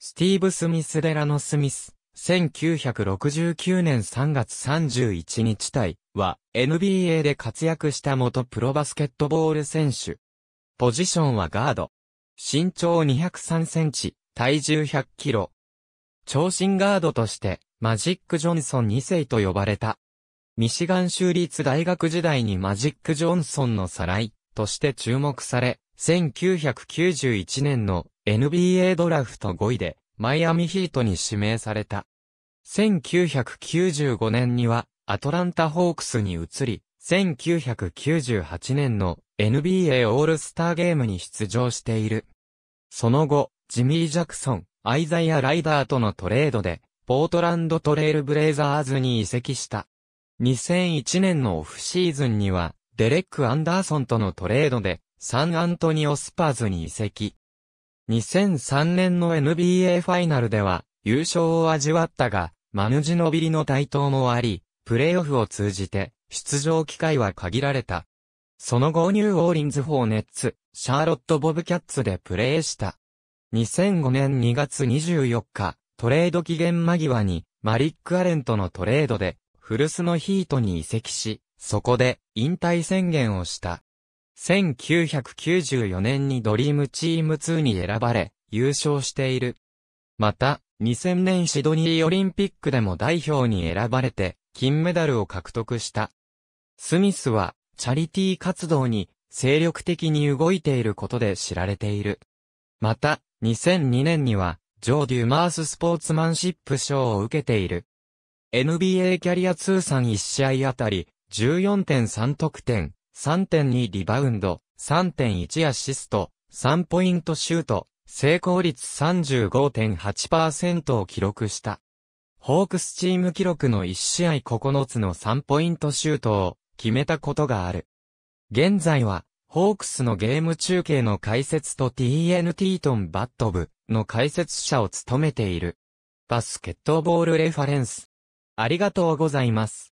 スティーブ・スミス・デラノ・スミス、1969年3月31日対は NBA で活躍した元プロバスケットボール選手。ポジションはガード。身長203センチ、体重100キロ。長身ガードとしてマジック・ジョンソン2世と呼ばれた。ミシガン州立大学時代にマジック・ジョンソンの再来として注目され、1991年の NBA ドラフト5位で、マイアミヒートに指名された。1995年には、アトランタホークスに移り、1998年の NBA オールスターゲームに出場している。その後、ジミー・ジャクソン、アイザイア・ライダーとのトレードで、ポートランドトレイルブレイザーズに移籍した。2001年のオフシーズンには、デレック・アンダーソンとのトレードで、サンアントニオ・スパーズに移籍。2003年の NBA ファイナルでは優勝を味わったが、マヌジノビリの台頭もあり、プレーオフを通じて出場機会は限られた。その後ニューオーリンズ・ホーネッツ、シャーロット・ボブキャッツでプレーした。2005年2月24日、トレード期限間際に、マリック・アレントのトレードで、フルスのヒートに移籍し、そこで引退宣言をした。1994年にドリームチーム2に選ばれ、優勝している。また、2000年シドニーオリンピックでも代表に選ばれて、金メダルを獲得した。スミスは、チャリティー活動に精力的に動いていることで知られている。また、2002年には、ジョー・デュマース・スポーツマンシップ賞を受けている。NBA キャリア通算1試合あたり、14.3得点、3.2リバウンド、3.1アシスト、3ポイントシュート、成功率35.8%を記録した。ホークスチーム記録の1試合9つの3ポイントシュートを決めたことがある。現在は、ホークスのゲーム中継の解説と TNT トンバット部の解説者を務めている。バスケットボールレファレンス。ありがとうございます。